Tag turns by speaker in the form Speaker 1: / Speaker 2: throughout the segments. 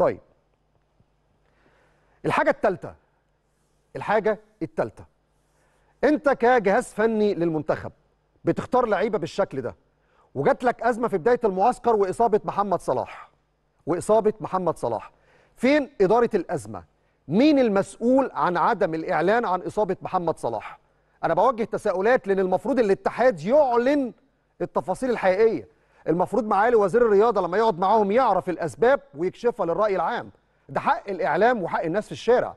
Speaker 1: طيب الحاجة التالتة الحاجة التالتة أنت كجهاز فني للمنتخب بتختار لعيبة بالشكل ده وجات لك أزمة في بداية المعسكر وإصابة محمد صلاح وإصابة محمد صلاح فين إدارة الأزمة مين المسؤول عن عدم الإعلان عن إصابة محمد صلاح أنا بوجه تساؤلات لأن المفروض الاتحاد يعلن التفاصيل الحقيقية المفروض معالي وزير الرياضه لما يقعد معاهم يعرف الاسباب ويكشفها للراي العام ده حق الاعلام وحق الناس في الشارع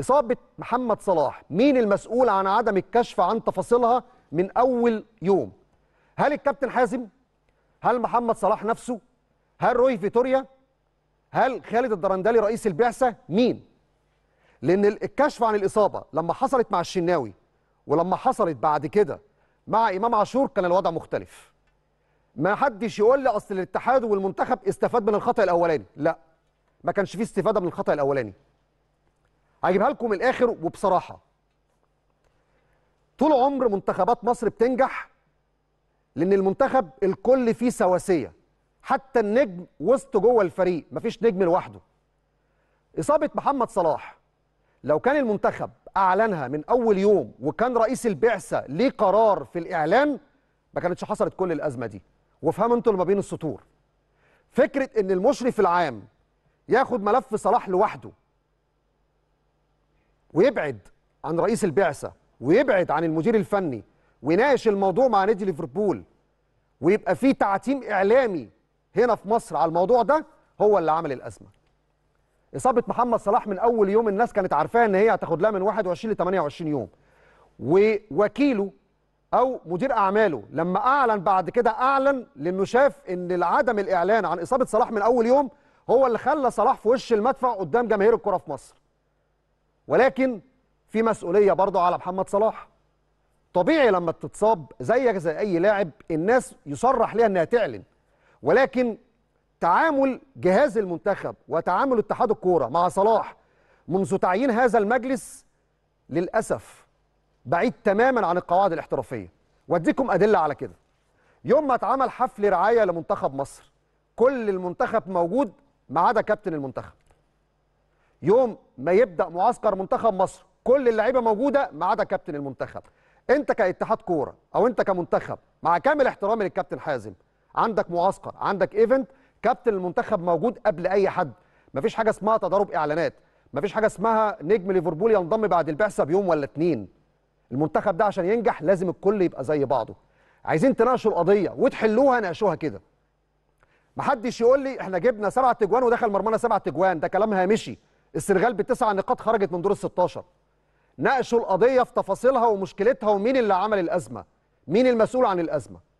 Speaker 1: اصابه محمد صلاح مين المسؤول عن عدم الكشف عن تفاصيلها من اول يوم هل الكابتن حازم هل محمد صلاح نفسه هل روي فيتوريا هل خالد الدرندلي رئيس البعثه مين لان الكشف عن الاصابه لما حصلت مع الشناوي ولما حصلت بعد كده مع امام عاشور كان الوضع مختلف ما حدش يقول لي اصل الاتحاد والمنتخب استفاد من الخطا الاولاني لا ما كانش فيه استفاده من الخطا الاولاني هجيبها لكم من الاخر وبصراحه طول عمر منتخبات مصر بتنجح لان المنتخب الكل فيه سواسيه حتى النجم وسط جوه الفريق مفيش نجم لوحده اصابه محمد صلاح لو كان المنتخب اعلنها من اول يوم وكان رئيس البعثه ليه قرار في الاعلان ما كانتش حصلت كل الازمه دي وافهم انتوا اللي ما بين السطور فكره ان المشرف العام ياخد ملف صلاح لوحده ويبعد عن رئيس البعثه ويبعد عن المدير الفني ويناقش الموضوع مع نادي ليفربول ويبقى في تعتيم اعلامي هنا في مصر على الموضوع ده هو اللي عمل الازمه اصابه محمد صلاح من اول يوم الناس كانت عارفاها ان هي هتاخد لها من 21 ل 28 يوم ووكيله او مدير اعماله لما اعلن بعد كده اعلن لانه شاف ان عدم الاعلان عن اصابه صلاح من اول يوم هو اللي خلى صلاح في وش المدفع قدام جماهير الكره في مصر ولكن في مسؤوليه برضه على محمد صلاح طبيعي لما تتصاب زيك زي اي لاعب الناس يصرح ليها انها تعلن ولكن تعامل جهاز المنتخب وتعامل اتحاد الكوره مع صلاح منذ تعيين هذا المجلس للاسف بعيد تماما عن القواعد الاحترافيه واديكم ادله على كده يوم ما اتعمل حفل رعايه لمنتخب مصر كل المنتخب موجود ما عدا كابتن المنتخب يوم ما يبدا معسكر منتخب مصر كل اللعيبه موجوده ما عدا كابتن المنتخب انت كاتحاد كوره او انت كمنتخب مع كامل احترامي للكابتن حازم عندك معسكر عندك ايفنت كابتن المنتخب موجود قبل اي حد مفيش حاجه اسمها تضارب اعلانات مفيش حاجه اسمها نجم ليفربول ينضم بعد البعثه بيوم ولا اتنين المنتخب ده عشان ينجح لازم الكل يبقى زي بعضه عايزين تناقشوا القضيه وتحلوها ناقشوها كده محدش يقول لي احنا جبنا سبع تجوان ودخل مرمانا سبع تجوان ده كلام هامشي السنغال بتسع نقاط خرجت من دور ال 16 ناقشوا القضيه في تفاصيلها ومشكلتها ومين اللي عمل الازمه مين المسؤول عن الازمه